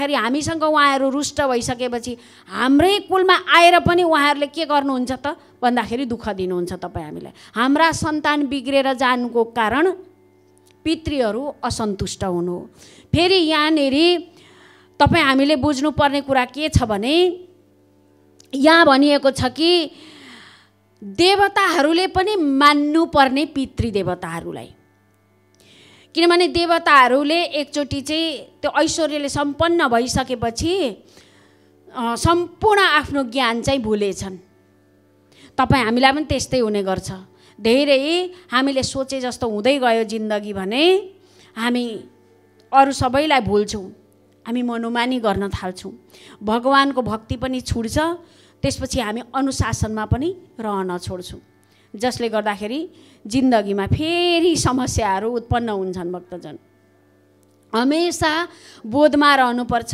खेरि हामीसँग उहाँहरू रुष्ट भइसकेपछि हाम्रै कुलमा आएर पनि उहाँहरूले के गर्नुहुन्छ त भन्दाखेरि दुःख दिनुहुन्छ तपाईँ हामीलाई हाम्रा सन्तान बिग्रेर जानुको कारण पितृहरू असन्तुष्ट हुनु फेरि यहाँनिर तपाईँ हामीले बुझ्नुपर्ने कुरा के छ भने यहाँ भनिएको छ कि देवताहरूले पनि मान्नुपर्ने पितृदेवताहरूलाई किनभने देवताहरूले एकचोटि चाहिँ त्यो ऐश्वर्यले सम्पन्न भइसकेपछि सम्पूर्ण आफ्नो ज्ञान चाहिँ भुलेछन् तपाईँ हामीलाई पनि त्यस्तै हुने गर्छ धेरै हामीले सोचे जस्तो हुँदै गयो जिन्दगी भने हामी अरू सबैलाई भुल्छौँ हामी मनोमानी गर्न थाल्छौँ भगवानको भक्ति पनि छुट्छ त्यसपछि हामी अनुशासनमा पनि रहन छोड्छौँ जसले गर्दाखेरि जिन्दगीमा फेरि समस्याहरू उत्पन्न हुन्छन् भक्तजन हमेसा बोधमा रहनुपर्छ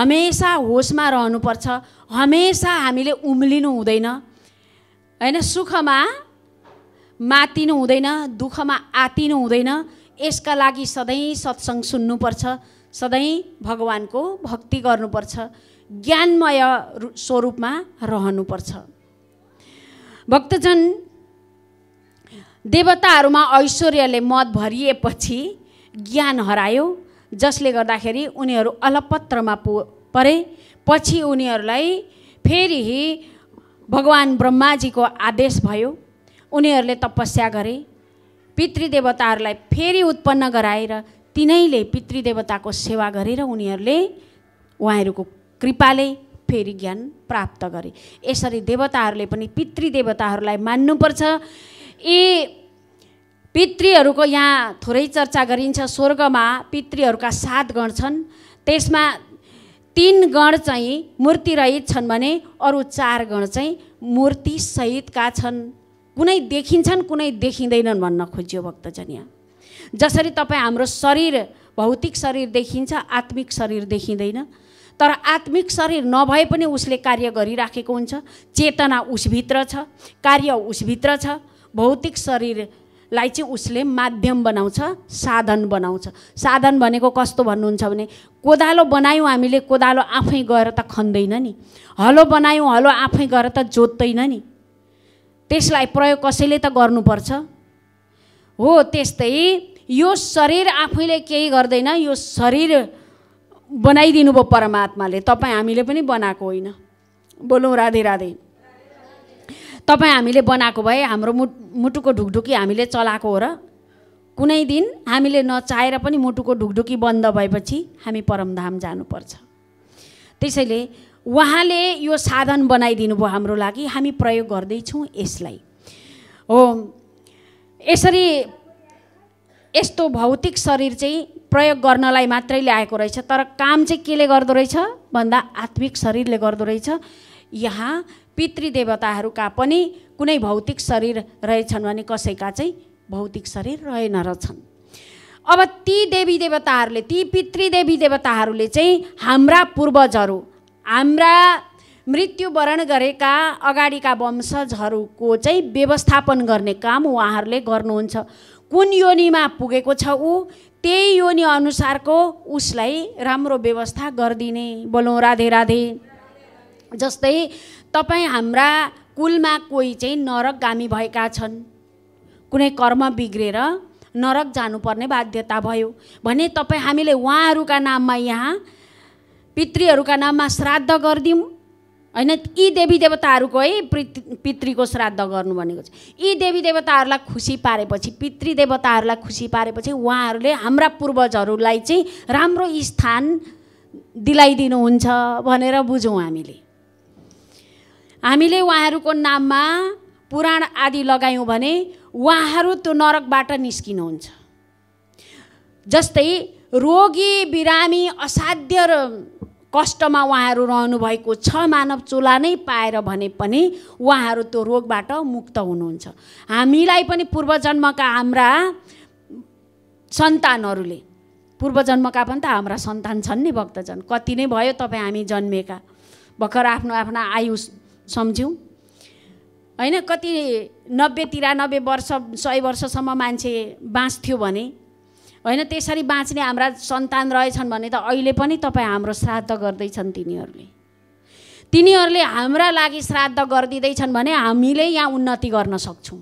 हमेसा होसमा रहनुपर्छ हमेसा हामीले उम्लिनु हुँदैन होइन सुखमा मातिनु हुँदैन दुःखमा आतिनु हुँदैन यसका लागि सधैँ सत्सङ्ग सुन्नुपर्छ सधैँ भगवान्को भक्ति गर्नुपर्छ ज्ञानमय स्वरूपमा रहनुपर्छ भक्तजन देवताहरूमा ऐश्वर्यले मत भरिएपछि ज्ञान हरायो जसले गर्दाखेरि उनीहरू अलपत्रमा पो परे पछि उनीहरूलाई फेरि भगवान् ब्रह्माजीको आदेश भयो उनीहरूले तपस्या गरे पितृदेवताहरूलाई फेरि उत्पन्न गराएर तिनैले पितृदेवताको सेवा गरेर उनीहरूले उहाँहरूको कृपाले फेरि ज्ञान प्राप्त गरे यसरी देवताहरूले पनि पितृदेवताहरूलाई मान्नुपर्छ यी पितृहरूको यहाँ थोरै चर्चा गरिन्छ स्वर्गमा पितृहरूका सात गण छन् त्यसमा तिन गण चाहिँ मूर्तिरहित छन् भने अरू चार गण चाहिँ मूर्ति सहितका छन् कुनै देखिन्छन् कुनै देखिँदैनन् भन्न खोज्यो भक्तजन यहाँ जसरी तपाईँ हाम्रो शरीर भौतिक शरीर देखिन्छ आत्मिक शरीर देखिँदैन तर आत्मिक शरीर नभए पनि उसले कार्य गरिराखेको हुन्छ चेतना उसभित्र छ कार्य उसभित्र छ भौतिक शरीरलाई चाहिँ उसले माध्यम बनाउँछ साधन बनाउँछ साधन भनेको कस्तो भन्नुहुन्छ भने कोदालो बनायौँ हामीले कोदालो आफै गएर त खन्दैन नि हलो बनायौँ हलो आफै गएर त जोत्दैन नि त्यसलाई प्रयोग कसैले त गर्नुपर्छ हो त्यस्तै यो शरीर आफैले केही गर्दैन यो शरीर बनाइदिनु भयो परमात्माले तपाईँ हामीले पनि बनाएको होइन बोलौँ राधे राधे तपाईँ हामीले बनाएको भए हाम्रो मुट मुटुको ढुकढुकी हामीले चलाएको हो र कुनै दिन हामीले नचाहेर पनि मुटुको ढुकढुकी बन्द भएपछि हामी परमधाम जानुपर्छ त्यसैले उहाँले यो साधन बनाइदिनु भयो हाम्रो लागि हामी प्रयोग गर्दैछौँ यसलाई हो यसरी यस्तो भौतिक शरीर चाहिँ प्रयोग गर्नलाई मात्रै ल्याएको रहेछ तर काम चाहिँ केले गर्दो रहेछ भन्दा आत्मिक शरीरले गर्दो रहेछ यहाँ पितृदेवताहरूका पनि कुनै भौतिक शरीर रहेछन् भने कसैका चाहिँ भौतिक शरीर रहेन रहेछन् अब ती देवी देवताहरूले ती पितृदेवी देवताहरूले चाहिँ हाम्रा पूर्वजहरू हाम्रा मृत्युवरण गरेका अगाडिका वंशजहरूको चाहिँ व्यवस्थापन गर्ने काम उहाँहरूले गर्नुहुन्छ कुन योनिमा पुगेको छ ऊ त्यही योनि अनुसारको उसलाई राम्रो व्यवस्था गरिदिने बोलौँ राधे राधे जस्तै तपाईँ हाम्रा कुलमा कोही चाहिँ नरकगामी भएका छन् कुनै कर्म बिग्रेर नरक जानुपर्ने बाध्यता भयो भने तपाईँ हामीले उहाँहरूका नाममा यहाँ पितृहरूका नाममा श्राद्ध गरिदिउँ होइन यी देवी देवताहरूको है पितृ पितृको श्राद्ध गर्नु भनेको छ यी देवी देवताहरूलाई खुसी पारेपछि पितृ देवताहरूलाई खुसी पारेपछि उहाँहरूले हाम्रा पूर्वजहरूलाई चाहिँ राम्रो स्थान दिलाइदिनुहुन्छ भनेर बुझौँ हामीले हामीले उहाँहरूको नाममा पुराण आदि लगायौँ भने उहाँहरू त्यो नरकबाट निस्किनुहुन्छ जस्तै रोगी बिरामी असाध्य र कष्टमा उहाँहरू रहनुभएको छ मानव चोला नै पाएर भने पनि उहाँहरू त्यो रोगबाट मुक्त हुनुहुन्छ हामीलाई पनि पूर्वजन्मका हाम्रा सन्तानहरूले पूर्वजन्मका पनि त हाम्रा सन्तान छन् नि भक्तजन कति नै भयो तपाईँ हामी जन्मेका भर्खर आफ्नो आफ्ना आयुष सम्झ्यौँ होइन कति नब्बे तिरानब्बे वर्ष सय वर्षसम्म मान्छे बाँच्थ्यो भने होइन त्यसरी बाँच्ने हाम्रा सन्तान रहेछन् भने त अहिले पनि तपाईँ हाम्रो श्राद्ध गर्दैछन् तिनीहरूले तिनीहरूले हाम्रा लागि श्राद्ध गरिदिँदैछन् भने हामीले यहाँ उन्नति गर्न सक्छौँ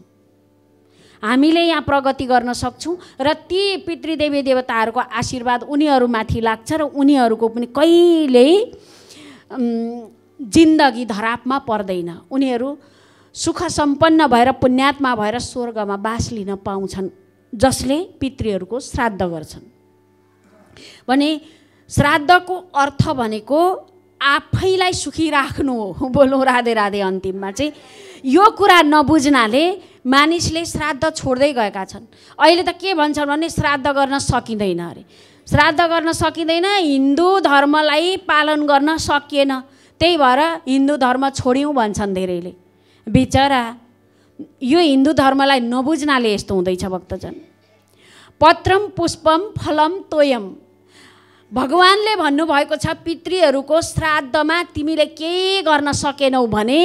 हामीले यहाँ प्रगति गर्न सक्छौँ र ती पितृदेवी देवताहरूको आशीर्वाद उनीहरूमाथि लाग्छ र उनीहरूको पनि कहिल्यै जिन्दगी धरापमा पर्दैन उनीहरू सुख सम्पन्न भएर पुण्यात्मा भएर स्वर्गमा बास लिन पाउँछन् जसले पितृहरूको श्राद्ध गर्छन् भने श्राद्धको अर्थ भनेको आफैलाई सुखी राख्नु हो बोलौँ राधे राधे अन्तिममा चाहिँ यो कुरा नबुझ्नाले मानिसले श्राद्ध छोड्दै गएका छन् अहिले त के भन्छन् भने श्राद्ध गर्न सकिँदैन अरे श्राद्ध गर्न सकिँदैन हिन्दू धर्मलाई पालन गर्न सकिएन त्यही भएर हिन्दू धर्म छोड्यौँ भन्छन् धेरैले बिचरा यो हिन्दू धर्मलाई नबुझ्नाले यस्तो हुँदैछ भक्तजन पत्रम पुष्पम फलम तोयम भगवान्ले भन्नुभएको छ पितृहरूको श्राद्धमा तिमीले केही गर्न सकेनौ भने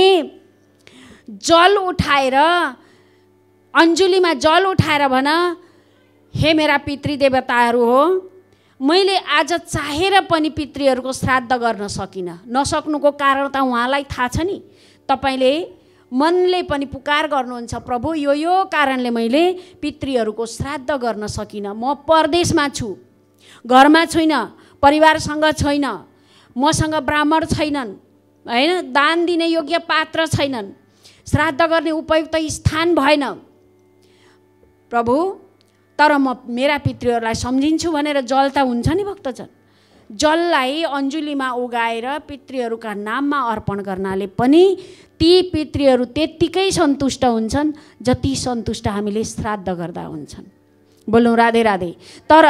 जल उठाएर अन्जुलीमा जल उठाएर भन हे मेरा पितृदेवताहरू हो मैले आज चाहेर पनि पितृहरूको श्राद्ध गर्न सकिनँ नसक्नुको कारण त उहाँलाई थाहा छ नि तपाईँले मनले पनि पुकार गर्नुहुन्छ प्रभु यो यो कारणले मैले पितृहरूको श्राद्ध गर्न सकिनँ म परदेशमा छु घरमा छुइनँ परिवारसँग छैन मसँग ब्राह्मण छैनन् होइन दान दिने योग्य पात्र छैनन् श्राद्ध गर्ने उपयुक्त स्थान भएन प्रभु तर म मेरा पितृहरूलाई सम्झिन्छु भनेर जल त हुन्छ नि भक्तजन जललाई अन्जुलीमा उगाएर पितृहरूका नाममा अर्पण गर्नाले पनि ती पितृहरू त्यत्तिकै सन्तुष्ट हुन्छन् जति सन्तुष्ट हामीले श्राद्ध गर्दा हुन्छन् बोलौँ राधे राधे तर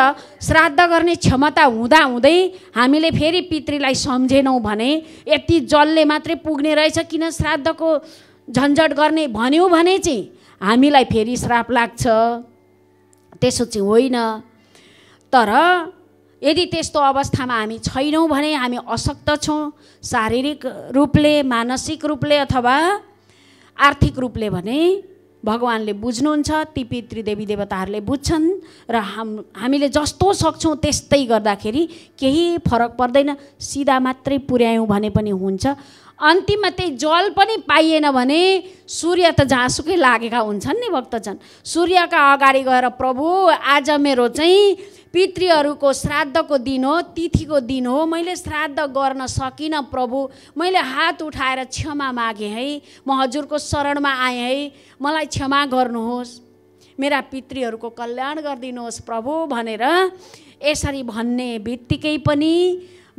श्राद्ध गर्ने क्षमता हुँदा हुँदै हामीले फेरि पितृलाई सम्झेनौँ भने यति जलले मात्रै पुग्ने रहेछ किन श्राद्धको झन्झट गर्ने भन्यौँ भने चाहिँ हामीलाई फेरि श्राप लाग्छ त्यसो चाहिँ होइन तर यदि त्यस्तो अवस्थामा हामी छैनौँ भने हामी अशक्त छौँ शारीरिक रूपले मानसिक रूपले अथवा आर्थिक रूपले भने भगवान्ले बुझ्नुहुन्छ ती पितृदेवी देवताहरूले बुझ्छन् र हाम हामीले जस्तो सक्छौँ त्यस्तै गर्दाखेरि केही फरक पर्दैन सिधा मात्रै पुर्यायौँ भने पनि हुन्छ अन्तिममा त्यही जल पनि पाइएन भने सूर्य त जहाँसुकै लागेका हुन्छन् नि भक्तजन सूर्यका अगाडि गएर प्रभु आज मेरो चाहिँ पितृहरूको श्राद्धको दिन हो तिथिको दिन हो मैले श्राद्ध गर्न सकिनँ प्रभु मैले हात उठाएर क्षमा मागेँ है म हजुरको शरणमा आएँ है मलाई क्षमा गर्नुहोस् मेरा पितृहरूको कल्याण गरिदिनुहोस् प्रभु भनेर यसरी भन्ने बित्तिकै पनि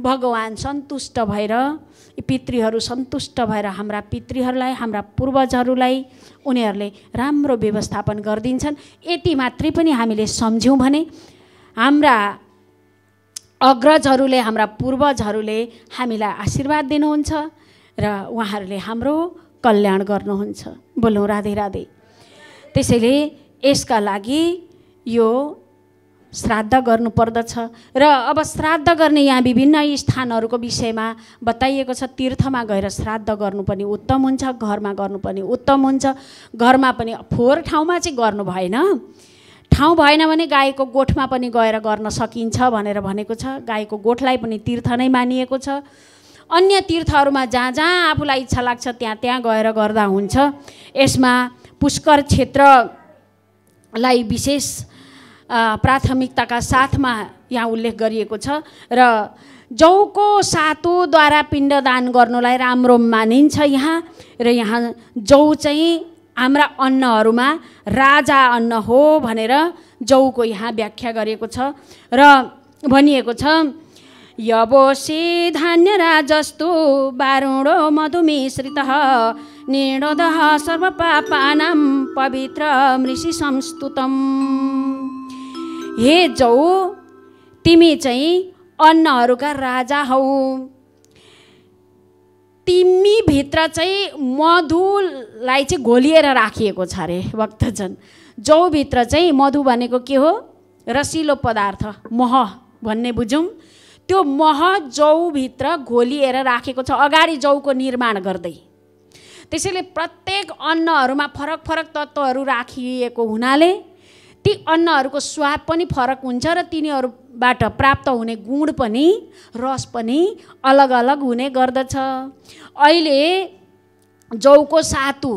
भगवान् सन्तुष्ट भएर पितृहरू सन्तुष्ट भएर हाम्रा पितृहरूलाई हाम्रा पूर्वजहरूलाई उनीहरूले राम्रो व्यवस्थापन गरिदिन्छन् यति मात्रै पनि हामीले सम्झ्यौँ भने हाम्रा अग्रजहरूले हाम्रा पूर्वजहरूले हामीलाई आशीर्वाद दिनुहुन्छ र उहाँहरूले हाम्रो कल्याण गर्नुहुन्छ बोलौँ राधे राधे त्यसैले यसका लागि यो श्राद्ध गर्नुपर्दछ र अब श्राद्ध गर्ने यहाँ विभिन्न स्थानहरूको विषयमा बताइएको छ तीर्थमा गएर श्राद्ध गर्नु पनि उत्तम हुन्छ घरमा गर्नु पनि उत्तम हुन्छ घरमा पनि फोहोर ठाउँमा चाहिँ गर्नु भएन ठाउँ भएन भने गाईको गोठमा पनि गएर गर्न सकिन्छ भनेर भनेको छ गाईको गोठलाई पनि तीर्थ नै मानिएको छ अन्य तीर्थहरूमा जहाँ जहाँ आफूलाई इच्छा लाग्छ त्यहाँ त्यहाँ गएर गर्दा हुन्छ यसमा पुष्कर क्षेत्रलाई विशेष प्राथमिकताका साथमा यहाँ उल्लेख गरिएको छ र जौको सातुद्वारा पिण्डदान गर्नुलाई राम्रो मानिन्छ यहाँ र यहाँ जौ चाहिँ हाम्रा अन्नहरूमा राजा अन्न हो भनेर जौको यहाँ व्याख्या गरिएको छ र भनिएको छ यबोसी धान्यराजस्तु बारुणो मधुमिश्रित निर्णोदह सर्वपापानाम पवित्र मृषि संस्तुतम हे जौ तिमी चाहिँ अन्नहरूका राजा हौ तिमीभित्र चाहिँ मधुलाई चाहिँ घोलिएर राखिएको छ अरे भक्तजन जौभित्र चाहिँ मधु भनेको के हो रसिलो पदार्थ मह भन्ने बुझौँ त्यो मह जौभित्र घोलिएर राखेको छ अगाडि जौको निर्माण गर्दै त्यसैले प्रत्येक अन्नहरूमा फरक फरक तत्त्वहरू राखिएको हुनाले ती अन्नहरूको स्वाद पनि फरक हुन्छ र तिनीहरूबाट प्राप्त हुने गुण पनि रस पनि अलग अलग हुने गर्दछ अहिले जौको सातु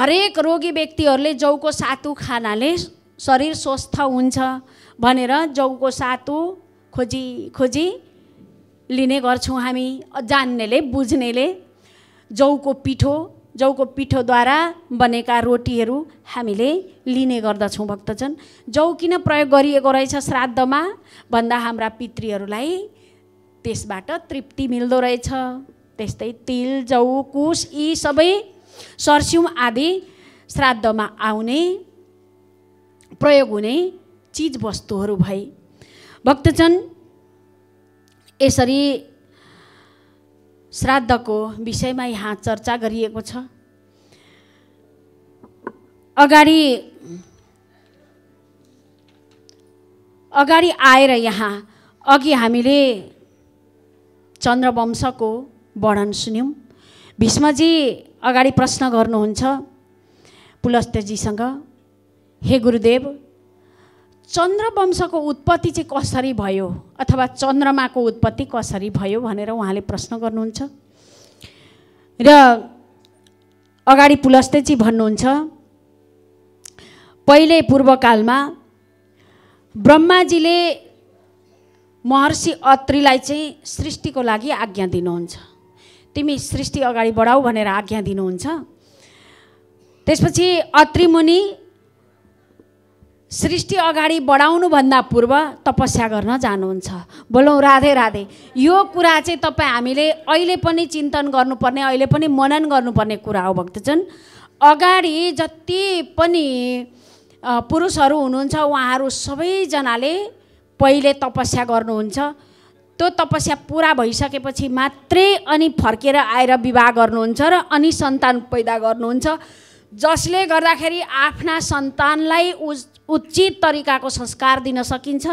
हरेक रोगी व्यक्तिहरूले जौको सातु खानाले शरीर स्वस्थ हुन्छ भनेर जौको सातु खोजी खोजी लिने गर्छौँ हामी जान्नेले बुझ्नेले जौको पिठो जौको पिठोद्वारा बनेका रोटीहरू हामीले लिने गर्दछौँ भक्तजन जौ किन प्रयोग गरिएको रहेछ श्राद्धमा भन्दा हाम्रा पितृहरूलाई त्यसबाट तृप्ति मिल्दो रहेछ त्यस्तै तिल जौ कुस यी सबै सर्स्युम आदि श्राद्धमा आउने प्रयोग हुने चिजवस्तुहरू भए भक्तजन यसरी श्राद्धको विषयमा यहाँ चर्चा गरिएको छ अगाडि अगाडि आएर यहाँ अघि हामीले चन्द्रवंशको वर्णन सुन्यौँ भीष्मजी अगाडि प्रश्न गर्नुहुन्छ पुलस्तजीसँग हे गुरुदेव चन्द्रवंशको उत्पत्ति चाहिँ कसरी भयो अथवा चन्द्रमाको उत्पत्ति कसरी भयो भनेर उहाँले प्रश्न गर्नुहुन्छ र अगाडि पुलस्तै चाहिँ भन्नुहुन्छ पहिले पूर्वकालमा ब्रह्माजीले महर्षि अत्रीलाई चाहिँ सृष्टिको लागि आज्ञा दिनुहुन्छ तिमी सृष्टि अगाडि बढाऊ भनेर आज्ञा दिनुहुन्छ त्यसपछि अत्रिमुनि सृष्टि अगाडि बढाउनुभन्दा पूर्व तपस्या गर्न जानुहुन्छ बोलौँ राधे राधे यो कुरा चाहिँ तपाईँ हामीले अहिले पनि चिन्तन गर्नुपर्ने अहिले पनि मनन गर्नुपर्ने कुरा हो भक्तजन अगाडि जति पनि पुरुषहरू हुनुहुन्छ उहाँहरू सबैजनाले पहिले तपस्या गर्नुहुन्छ त्यो तपस्या पुरा भइसकेपछि मात्रै अनि फर्केर आएर विवाह गर्नुहुन्छ र अनि सन्तान पैदा गर्नुहुन्छ जसले गर्दाखेरि आफ्ना सन्तानलाई उचित तरिकाको संस्कार दिन सकिन्छ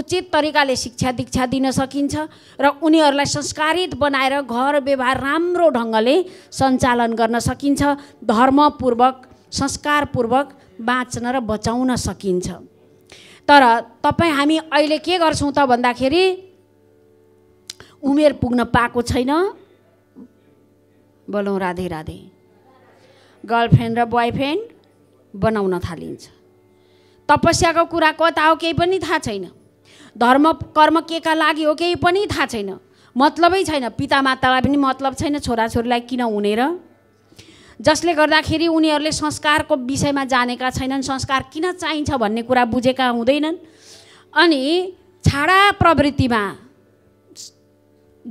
उचित तरिकाले शिक्षा दीक्षा दिन सकिन्छ र उनीहरूलाई संस्कारित बनाएर घर व्यवहार राम्रो ढङ्गले सञ्चालन गर्न सकिन्छ धर्मपूर्वक संस्कारपूर्वक बाँच्न र बचाउन सकिन्छ तर तपाईँ हामी अहिले के गर्छौँ त भन्दाखेरि उमेर पुग्न पाएको छैन बोलौँ राधे राधे गर्लफ्रेन्ड र बोयफ्रेन्ड बनाउन थालिन्छ तपस्याको कुरा कता हो केही पनि थाहा छैन धर्म कर्म के का लागि हो केही पनि थाहा छैन मतलबै छैन पिता मातालाई पनि मतलब छैन छोराछोरीलाई किन हुनेर जसले गर्दाखेरि उनीहरूले संस्कारको विषयमा जानेका छैनन् संस्कार किन चाहिन्छ भन्ने कुरा बुझेका हुँदैनन् अनि छाडा प्रवृत्तिमा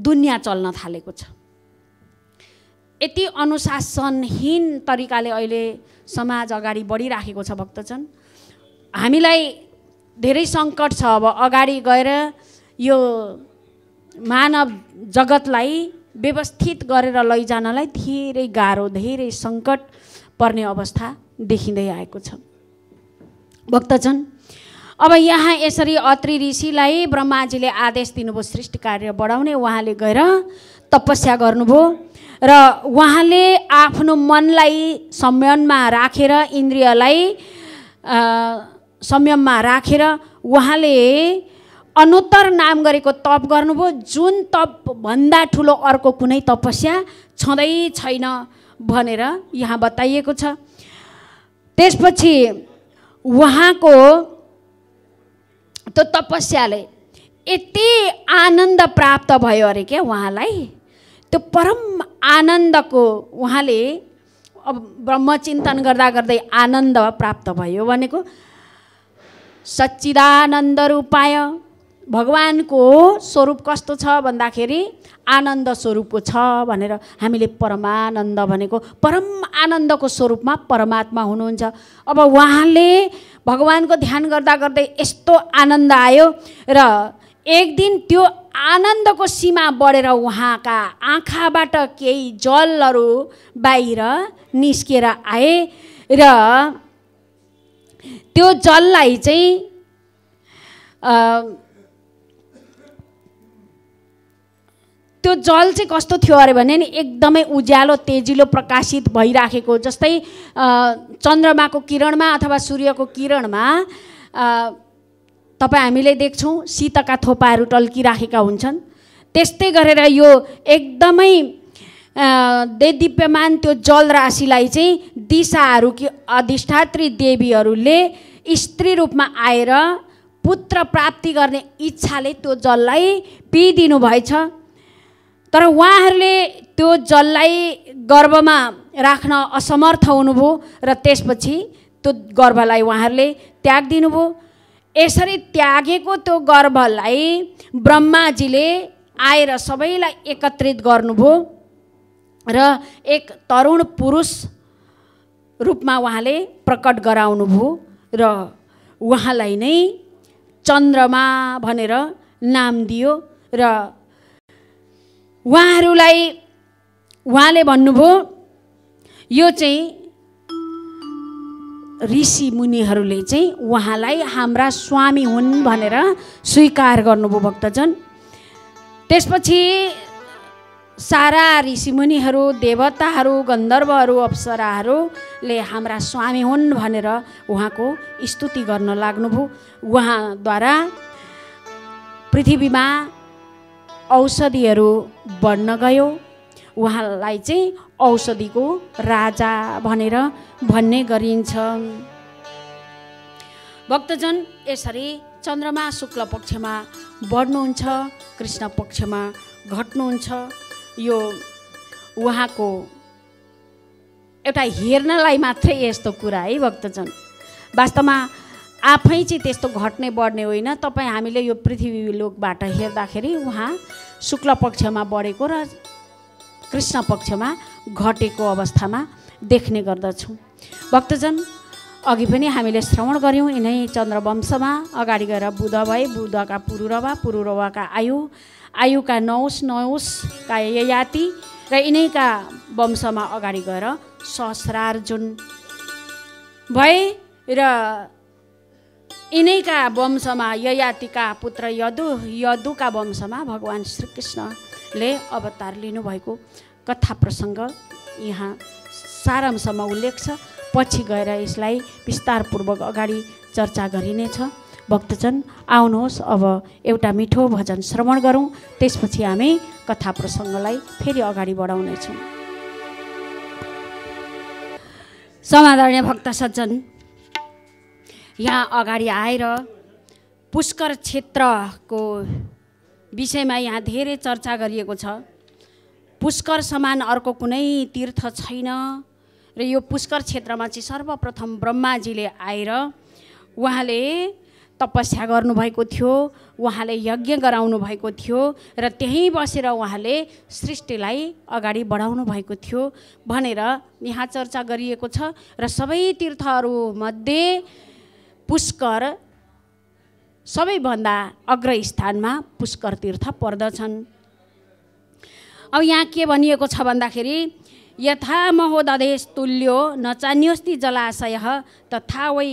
दुनियाँ चल्न थालेको छ यति अनुशासनहीन तरिकाले अहिले समाज अगाडि बढिराखेको छ भक्तजन हामीलाई धेरै सङ्कट छ अब अगाडि गएर यो मानव जगतलाई व्यवस्थित गरेर लैजानलाई धेरै गाह्रो धेरै सङ्कट पर्ने अवस्था देखिँदै आएको छ भक्तजन अब यहाँ यसरी अत्रि ऋषिलाई ब्रह्माजीले आदेश दिनुभयो सृष्टि कार्य बढाउने उहाँले गएर तपस्या गर्नुभयो र उहाँले आफ्नो मनलाई संयममा राखेर इन्द्रियलाई संयममा राखेर उहाँले अनुत्तर नाम गरेको तप गर्नुभयो जुन तपभन्दा ठुलो अर्को कुनै तपस्या छँदै छैन भनेर यहाँ बताइएको छ त्यसपछि उहाँको त्यो तपस्याले यति आनन्द प्राप्त भयो अरे क्या उहाँलाई त्यो परम आनन्दको उहाँले अब ब्रह्मचिन्तन गर्दा गर्दै आनन्द प्राप्त भयो भनेको सच्चिदानन्द रूपाय भगवान्को स्वरूप कस्तो छ भन्दाखेरि आनन्द स्वरूपको छ भनेर हामीले परमानन्द भनेको परम आनन्दको स्वरूपमा परमात्मा हुनुहुन्छ अब उहाँले भगवान्को ध्यान गर्दा गर्दै यस्तो आनन्द आयो र एक दिन त्यो आनन्दको सीमा बढेर उहाँका आँखाबाट केही जलहरू बाहिर निस्किएर आए र त्यो जललाई चाहिँ त्यो जल चाहिँ कस्तो थियो अरे भने नि एकदमै उज्यालो तेजिलो प्रकाशित भइराखेको जस्तै चन्द्रमाको किरणमा अथवा सूर्यको किरणमा तपाईँ हामीले देख्छौँ शीतका थोपाहरू टल्किराखेका हुन्छन् त्यस्तै गरेर यो एकदमै देदीप्यमान त्यो जल राशिलाई चाहिँ दिशाहरू कि अधिष्ठात्री देवीहरूले स्त्री रूपमा आएर पुत्र प्राप्ति गर्ने इच्छाले त्यो जललाई पिइदिनु भएछ तर उहाँहरूले त्यो जललाई गर्भमा राख्न असमर्थ हुनुभयो र त्यसपछि त्यो गर्भलाई उहाँहरूले त्याग दिनुभयो यसरी त्यागेको त्यो गर्भलाई ब्रह्माजीले आएर सबैलाई एकत्रित गर्नुभयो र एक तरुण पुरुष रूपमा उहाँले प्रकट गराउनुभयो र उहाँलाई नै चन्द्रमा भनेर नाम दियो र उहाँहरूलाई उहाँले भन्नुभयो यो चाहिँ ऋषि मुनिहरूले चाहिँ उहाँलाई हाम्रा स्वामी हुन् भनेर स्वीकार गर्नुभयो भक्तजन त्यसपछि सारा ऋषिमुनिहरू देवताहरू गन्धर्वहरू अप्सराहरूले हाम्रा स्वामी हुन् भनेर उहाँको स्तुति गर्न लाग्नुभयो उहाँद्वारा पृथ्वीमा औषधिहरू बढ्न गयो उहाँलाई चाहिँ औषधिको राजा भनेर भन्ने गरिन्छ भक्तजन यसरी चन्द्रमा शुक्ल पक्षमा बढ्नुहुन्छ कृष्ण पक्षमा घट्नुहुन्छ यो उहाँको एउटा हेर्नलाई मात्रै यस्तो कुरा है भक्तजन वास्तवमा आफै चाहिँ त्यस्तो घट्ने बढ्ने होइन तपाईँ हामीले यो पृथ्वी लोकबाट हेर्दाखेरि उहाँ शुक्ल पक्षमा बढेको र कृष्ण पक्षमा घटेको अवस्थामा देख्ने गर्दछौँ भक्तजन अघि पनि हामीले श्रवण गऱ्यौँ यिनै चन्द्रवंशमा अगाडि गएर बुध भए बुधका पुरुरवा पुरुरवाका आयु आयुका नौस नौस ययाति र यिनैका वंशमा अगाडि गएर सहस्रार जुन भए र यिनैका वंशमा ययातिका पुत्र यदु यदुका वंशमा भगवान् श्रीकृष्णले अवतार लिनुभएको कथा प्रसङ्ग यहाँ सारांशमा उल्लेख छ पछि गएर यसलाई विस्तारपूर्वक अगाडि चर्चा गरिनेछ भक्तजन आउनुहोस् अब एउटा मिठो भजन श्रवण गरौँ त्यसपछि हामी कथा प्रसङ्गलाई फेरि अगाडि बढाउनेछौँ समादरणीय भक्त सज्जन यहाँ अगाडि आएर पुष्कर क्षेत्रको विषयमा यहाँ धेरै चर्चा गरिएको छ पुष्कर समान अर्को कुनै तीर्थ छैन र यो पुष्कर क्षेत्रमा चाहिँ सर्वप्रथम ब्रह्माजीले आएर उहाँले तपस्या गर्नुभएको थियो उहाँले यज्ञ गराउनु भएको थियो र त्यहीँ बसेर उहाँले सृष्टिलाई अगाडि बढाउनु भएको थियो भनेर यहाँ चर्चा गरिएको छ र सबै तीर्थहरूमध्ये पुष्कर सबैभन्दा अग्र स्थानमा पुष्कर तीर्थ पर्दछन् अब यहाँ के भनिएको छ भन्दाखेरि यथा महोदेश तुल्यो नचान्योस्ति जलाशय तथा वै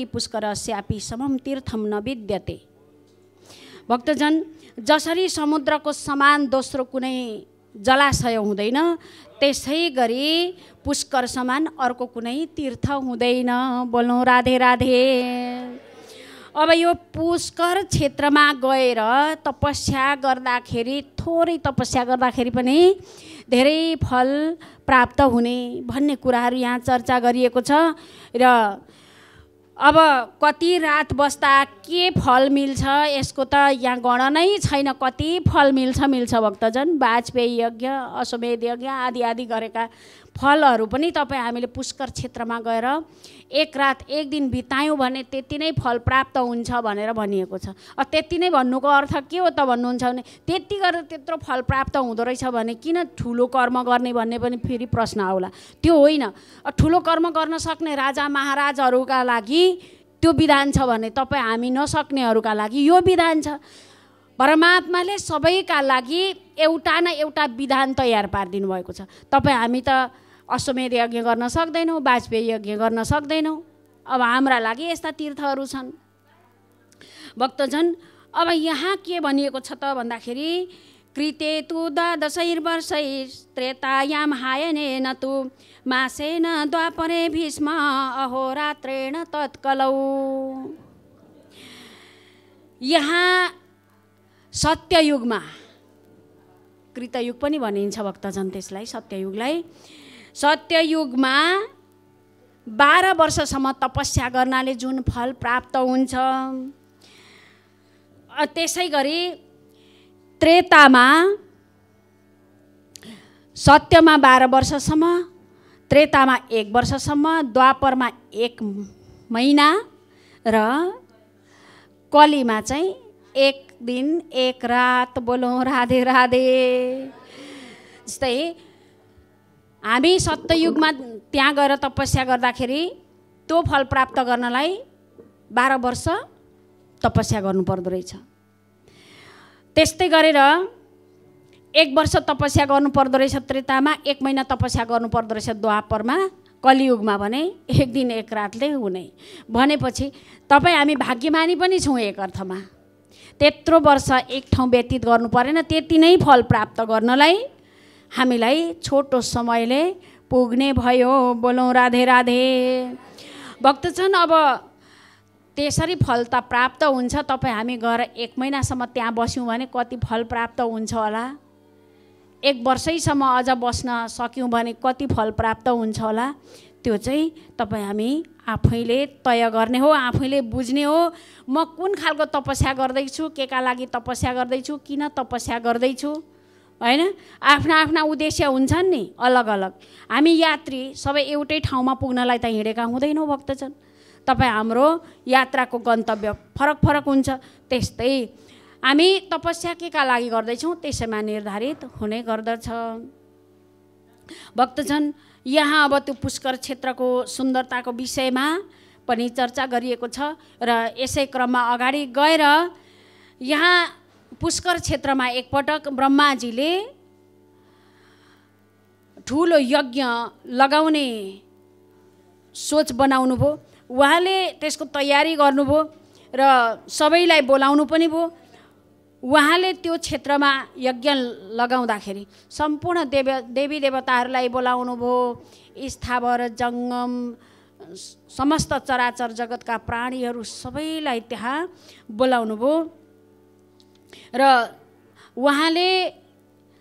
स्यापी समम तीर्थम नविद्यते भक्तजन जसरी समुद्रको समान दोस्रो कुनै जलाशय हुँदैन त्यसै गरी पुष्कर समान अर्को कुनै तीर्थ हुँदैन बोल्नु राधे राधे अब यो पुष्कर क्षेत्रमा गएर तपस्या गर्दाखेरि थोरै तपस्या गर्दाखेरि पनि धेरै फल प्राप्त हुने भन्ने कुराहरू यहाँ चर्चा गरिएको छ र अब कति रात बस्दा के फल मिल्छ यसको त यहाँ गणनै छैन कति फल मिल्छ मिल्छ भक्तजन वाजपेयी यज्ञ अश्वमेध यज्ञ आदि आदि गरेका फलहरू पनि तपाईँ हामीले पुष्कर क्षेत्रमा गएर एक रात एक दिन बितायौँ भने त्यति नै फल प्राप्त हुन्छ भनेर भनिएको छ त्यति नै भन्नुको अर्थ के हो त भन्नुहुन्छ भने त्यति गरेर त्यत्रो फल प्राप्त हुँदो रहेछ भने किन ठुलो कर्म गर्ने भन्ने पनि फेरि प्रश्न आउला त्यो होइन ठुलो कर्म गर्न सक्ने राजा महाराजहरूका लागि त्यो विधान छ भने तपाईँ हामी नसक्नेहरूका लागि यो विधान छ परमात्माले सबैका लागि एउटा न एउटा विधान तयार पारिदिनु भएको छ तपाईँ हामी त अश्वमेध यज्ञ गर्न सक्दैनौँ वाजपेयी यज्ञ गर्न सक्दैनौँ अब हाम्रा लागि यस्ता तीर्थहरू छन् भक्तजन अब यहाँ के भनिएको छ त भन्दाखेरि कृते तु द्वादशैर्वर्षै त्रेतायाम न तु मासेन द्वापरे भीष्म अहोरात्रेण तत्कलौ यहाँ सत्ययुगमा कृतयुग पनि भनिन्छ भक्तजन त्यसलाई सत्ययुगलाई सत्ययुगमा बाह्र वर्षसम्म तपस्या गर्नाले जुन फल प्राप्त हुन्छ त्यसै गरी त्रेतामा सत्यमा बाह्र वर्षसम्म त्रेतामा एक वर्षसम्म द्वापरमा एक महिना र कलीमा चाहिँ एक दिन एक रात बोलौँ राधे राधे जस्तै हामी सत्ययुगमा त्यहाँ गएर तपस्या गर्दाखेरि त्यो फल प्राप्त गर्नलाई बाह्र वर्ष तपस्या गर्नुपर्दो रहेछ त्यस्तै गरेर एक वर्ष तपस्या गर्नुपर्दो रहेछ त्रेतामा एक महिना तपस्या गर्नुपर्दो रहेछ द्वापरमा कलियुगमा भने एक दिन एक रातले हुने भनेपछि तपाईँ हामी भाग्यमानी पनि छौँ एक अर्थमा त्यत्रो वर्ष एक ठाउँ व्यतीत गर्नु परेन त्यति नै फल प्राप्त गर्नलाई हामीलाई छोटो समयले पुग्ने भयो बोलौँ राधे राधे भक्त छन् अब त्यसरी फल त प्राप्त हुन्छ तपाईँ हामी गएर एक महिनासम्म त्यहाँ बस्यौँ भने कति फल प्राप्त हुन्छ होला एक वर्षैसम्म अझ बस्न सक्यौँ भने कति फल प्राप्त हुन्छ होला त्यो चाहिँ तपाईँ हामी आफैले तय गर्ने हो आफैले बुझ्ने हो म कुन खालको तपस्या गर्दैछु के का लागि तपस्या गर्दैछु किन तपस्या गर्दैछु होइन आफ्ना आफ्ना उद्देश्य हुन्छन् नि अलग अलग हामी यात्री सबै एउटै ठाउँमा पुग्नलाई त हिँडेका हुँदैनौँ भक्तजन तपाईँ हाम्रो यात्राको गन्तव्य फरक फरक हुन्छ त्यस्तै हामी तपस्या के का लागि गर्दैछौँ त्यसैमा निर्धारित हुने गर्दछ भक्तजन यहाँ अब त्यो पुष्कर क्षेत्रको सुन्दरताको विषयमा पनि चर्चा गरिएको छ र यसै क्रममा अगाडि गएर यहाँ पुष्कर क्षेत्रमा एकपटक ब्रह्माजीले ठुलो यज्ञ लगाउने सोच बनाउनु भयो उहाँले त्यसको तयारी गर्नुभयो र सबैलाई बोलाउनु पनि भयो उहाँले त्यो क्षेत्रमा यज्ञ लगाउँदाखेरि सम्पूर्ण देव देवी देवताहरूलाई बोलाउनु भयो स्थावर जङ्गम समस्त चराचर जगतका प्राणीहरू सबैलाई त्यहाँ बोलाउनु भयो र उहाँले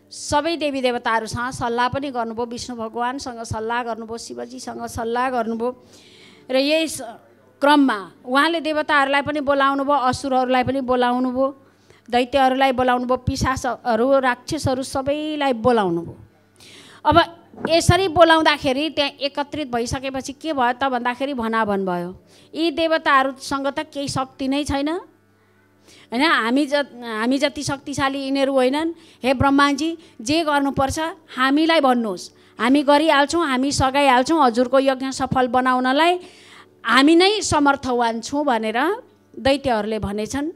सबै देवी देवताहरूसँग सल्लाह पनि गर्नुभयो विष्णु भगवान्सँग सल्लाह गर्नुभयो शिवजीसँग सल्लाह गर्नुभयो र यही क्रममा उहाँले देवताहरूलाई पनि बोलाउनु भयो असुरहरूलाई पनि बोलाउनु भयो दैत्यहरूलाई बोलाउनु भयो पिसासहरू राक्षसहरू सबैलाई बोलाउनु भयो अब यसरी बोलाउँदाखेरि त्यहाँ एकत्रित भइसकेपछि के भयो त भन्दाखेरि भनाभन भयो यी देवताहरूसँग त केही शक्ति नै छैन होइन हामी ज हामी जति शक्तिशाली यिनीहरू होइनन् हे ब्रह्माजी जे गर्नुपर्छ हामीलाई भन्नुहोस् हामी गरिहाल्छौँ हामी सघाइहाल्छौँ हजुरको यज्ञ सफल बनाउनलाई हामी नै समर्थवान छौँ भनेर दैत्यहरूले भनेछन्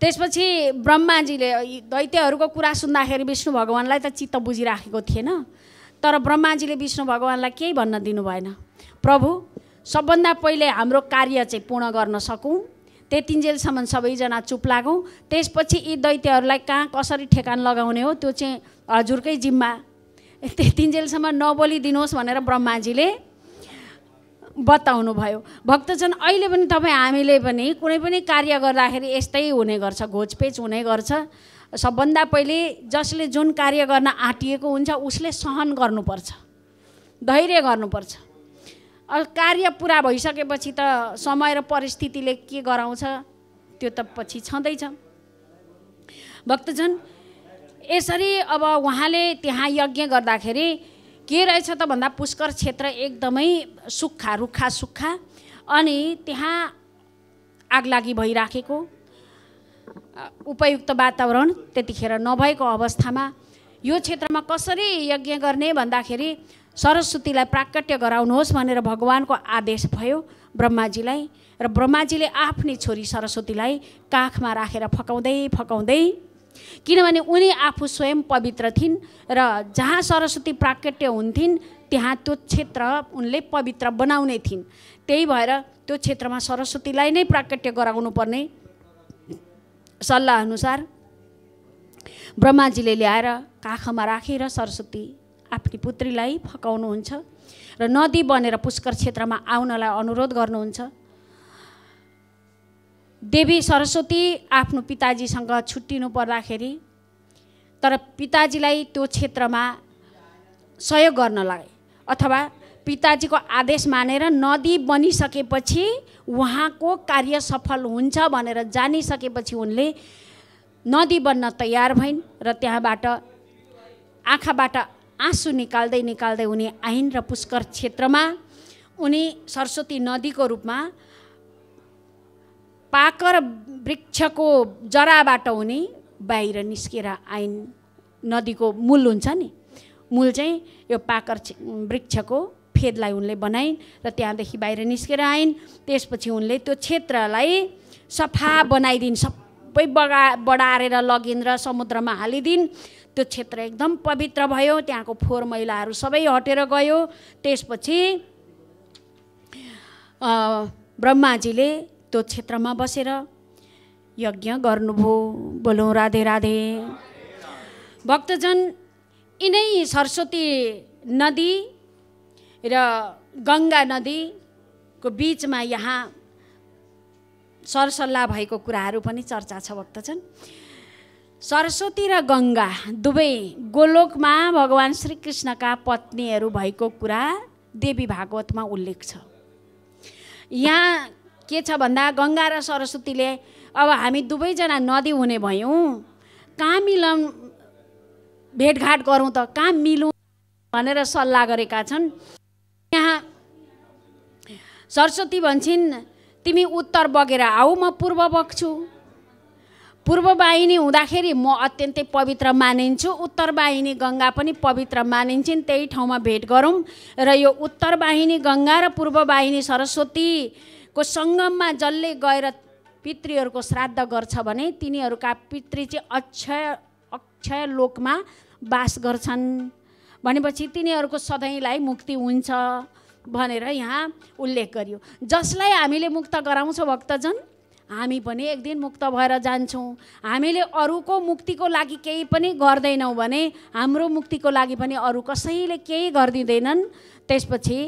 त्यसपछि ब्रह्माजीले दैत्यहरूको कुरा सुन्दाखेरि विष्णु भगवान्लाई त चित्त बुझिराखेको थिएन तर ब्रह्माजीले विष्णु भगवान्लाई केही भन्न दिनु भएन प्रभु सबभन्दा पहिले हाम्रो कार्य चाहिँ पूर्ण गर्न सकौँ त्यतिन्जेलसम्म सबैजना चुप लागौँ त्यसपछि यी दैत्यहरूलाई कहाँ कसरी ठेकान लगाउने हो त्यो चाहिँ हजुरकै जिम्मा त्यतिन्जेलसम्म नबोलिदिनुहोस् भनेर ब्रह्माजीले बताउनु भयो भक्तजन अहिले पनि तपाईँ हामीले पनि कुनै पनि कार्य गर्दाखेरि यस्तै हुने गर्छ घोचपेच हुने गर्छ सबभन्दा पहिले जसले जुन कार्य गर्न आँटिएको हुन्छ उसले सहन गर्नुपर्छ धैर्य गर्नुपर्छ कार्य पुरा भइसकेपछि त समय र परिस्थितिले के गराउँछ त्यो त पछि छँदैछ भक्तजन यसरी अब उहाँले त्यहाँ यज्ञ गर्दाखेरि के रहेछ त भन्दा पुष्कर क्षेत्र एकदमै सुक्खा रुखा सुक्खा अनि त्यहाँ आगलागी भइराखेको उपयुक्त वातावरण त्यतिखेर नभएको अवस्थामा यो क्षेत्रमा कसरी यज्ञ गर्ने भन्दाखेरि सरस्वतीलाई प्राकट्य गराउनुहोस् भनेर भगवानको आदेश भयो ब्रह्माजीलाई र ब्रह्माजीले आफ्नै छोरी सरस्वतीलाई काखमा राखेर फकाउँदै फकाउँदै किनभने उनी आफू स्वयं पवित्र थिइन् र जहाँ सरस्वती प्राकट्य हुन्थिन् त्यहाँ त्यो क्षेत्र उनले पवित्र बनाउने थिइन् त्यही भएर त्यो क्षेत्रमा सरस्वतीलाई नै प्राकट्य गराउनु पर्ने सल्लाहअनुसार ब्रह्माजीले ल्याएर काखमा राखेर सरस्वती आफ्नी पुत्रीलाई फकाउनुहुन्छ र नदी बनेर पुष्कर क्षेत्रमा आउनलाई अनुरोध गर्नुहुन्छ देवी सरस्वती आफ्नो पिताजीसँग छुट्टिनु पर्दाखेरि तर पिताजीलाई त्यो क्षेत्रमा सहयोग गर्न गर्नलाई अथवा पिताजीको आदेश मानेर नदी बनिसकेपछि उहाँको कार्य सफल हुन्छ भनेर जानिसकेपछि उनले नदी बन्न तयार भइन् र त्यहाँबाट आँखाबाट आँसु निकाल्दै निकाल्दै उनी आइन र पुष्कर क्षेत्रमा उनी सरस्वती नदीको रूपमा पाकर वृक्षको जराबाट उनी बाहिर निस्केर आइन् नदीको मूल हुन्छ नि मूल चाहिँ यो पाकर वृक्षको फेदलाई उनले बनाइन् र त्यहाँदेखि बाहिर निस्केर आइन् त्यसपछि उनले त्यो क्षेत्रलाई सफा बनाइदिन् सबै बगा बढाएर लगिन् र समुद्रमा हालिदिन् त्यो क्षेत्र एकदम पवित्र भयो त्यहाँको फोहोर मैलाहरू सबै हटेर गयो त्यसपछि ब्रह्माजीले त्यो क्षेत्रमा बसेर यज्ञ गर्नुभयो बोलौँ राधे राधे भक्तजन यिनै सरस्वती नदी र गङ्गा नदीको बिचमा यहाँ सरसल्लाह भएको कुराहरू पनि चर्चा छ भक्तजन सरस्वती र गङ्गा दुवै गोलोकमा भगवान् श्रीकृष्णका पत्नीहरू भएको कुरा देवी भागवतमा उल्लेख छ यहाँ के छ भन्दा गङ्गा र सरस्वतीले अब हामी दुवैजना नदी हुने भयौँ कहाँ मिलन भेटघाट गरौँ त कहाँ मिलौँ भनेर सल्लाह गरेका छन् यहाँ सरस्वती भन्छन् तिमी उत्तर बगेर आऊ म पूर्व बग्छु पूर्व वाहिनी हुँदाखेरि म अत्यन्तै पवित्र मानिन्छु उत्तर वाहिनी गङ्गा पनि पवित्र मानिन्छन् त्यही ठाउँमा भेट गरौँ र यो उत्तर वाहिनी गङ्गा र पूर्व वाहिनी सरस्वतीको सङ्गममा जसले गएर पितृहरूको श्राद्ध गर्छ भने तिनीहरूका पितृ चाहिँ अक्षय अक्षय लोकमा बास गर्छन् भनेपछि तिनीहरूको सधैँलाई मुक्ति हुन्छ भनेर यहाँ उल्लेख गरियो जसलाई हामीले मुक्त गराउँछौँ भक्तजन हामी पनि एक दिन मुक्त भएर जान्छौँ हामीले अरूको मुक्तिको लागि केही पनि गर्दैनौँ भने हाम्रो मुक्तिको लागि पनि अरू कसैले केही गरिदिँदैनन् त्यसपछि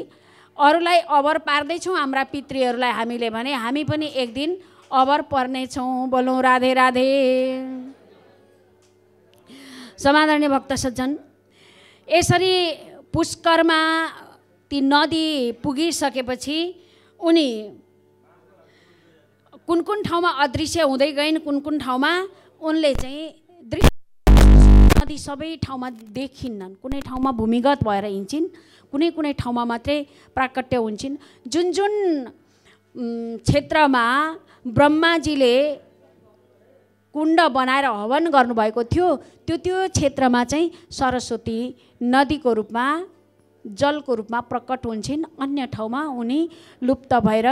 अरूलाई अवर पार्दैछौँ हाम्रा पितृहरूलाई हामीले भने हामी पनि एक दिन अवर पर्नेछौँ बोलौँ राधे राधे समाधानीय भक्त सज्जन यसरी पुष्करमा ती नदी पुगिसकेपछि उनी कुन कुन ठाउँमा अदृश्य हुँदै गइन् कुन कुन ठाउँमा उनले चाहिँ दृश्य नदी सबै ठाउँमा देखिन्नन् कुनै ठाउँमा भूमिगत भएर हिँड्छिन् कुनै कुनै ठाउँमा मात्रै प्राकट्य हुन्छन् जुन जुन क्षेत्रमा ब्रह्माजीले कुण्ड बनाएर हवन गर्नुभएको थियो त्यो त्यो क्षेत्रमा चाहिँ सरस्वती नदीको रूपमा जलको रूपमा प्रकट हुन्छन् अन्य ठाउँमा उनी लुप्त भएर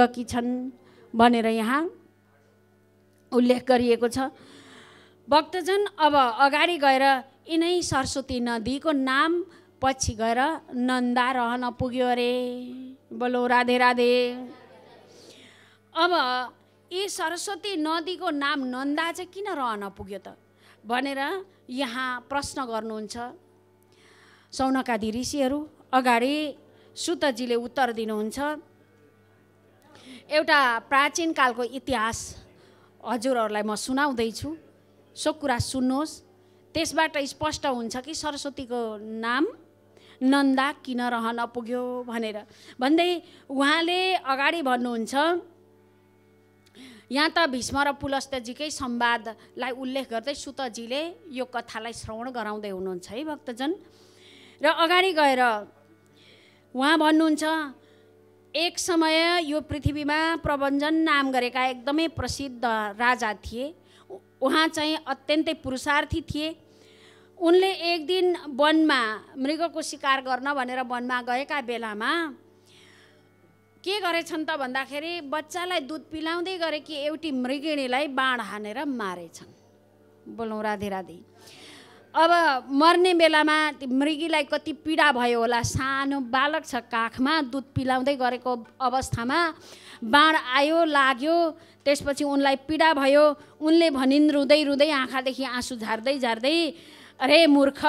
गकी छन् भनेर यहाँ उल्लेख गरिएको छ भक्तजन अब अगाडि गएर यिनै सरस्वती नदीको नाम पछि गएर नन्दा रहन पुग्यो अरे बोलो राधे राधे अब यी सरस्वती नदीको नाम नन्दा चाहिँ किन रहन पुग्यो त भनेर यहाँ प्रश्न गर्नुहुन्छ सौनकादी ऋषिहरू अगाडि सुतजीले उत्तर दिनुहुन्छ एउटा प्राचीन कालको इतिहास हजुरहरूलाई म सुनाउँदैछु सो कुरा सुन्नुहोस् त्यसबाट स्पष्ट हुन्छ कि सरस्वतीको नाम नन्दा किन रहन पुग्यो भनेर भन्दै उहाँले अगाडि भन्नुहुन्छ यहाँ त भीष्म र पुलस्तजीकै संवादलाई उल्लेख गर्दै सुतजीले यो कथालाई श्रवण गराउँदै हुनुहुन्छ है भक्तजन र अगाडि गएर उहाँ भन्नुहुन्छ एक समय यो पृथ्वीमा प्रबन्धन नाम गरेका एकदमै प्रसिद्ध राजा थिए उहाँ चाहिँ अत्यन्तै पुरुषार्थी थिए उनले एक दिन वनमा मृगको शिकार गर्न भनेर वनमा गएका बेलामा के गरेछन् त भन्दाखेरि बच्चालाई दुध पिलाउँदै गरेकी एउटी मृगिणीलाई बाँड हानेर मारेछन् बोलौँ राधे राधे अब मर्ने बेलामा मृगीलाई कति पीडा भयो होला सानो बालक छ काखमा दुध पिलाउँदै गरेको अवस्थामा बाँड आयो लाग्यो त्यसपछि उनलाई पीडा भयो उनले भनिन् रुँदै रुँदै आँखादेखि आँसु झार्दै झार्दै अरे मूर्ख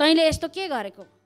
तैँले यस्तो के गरेको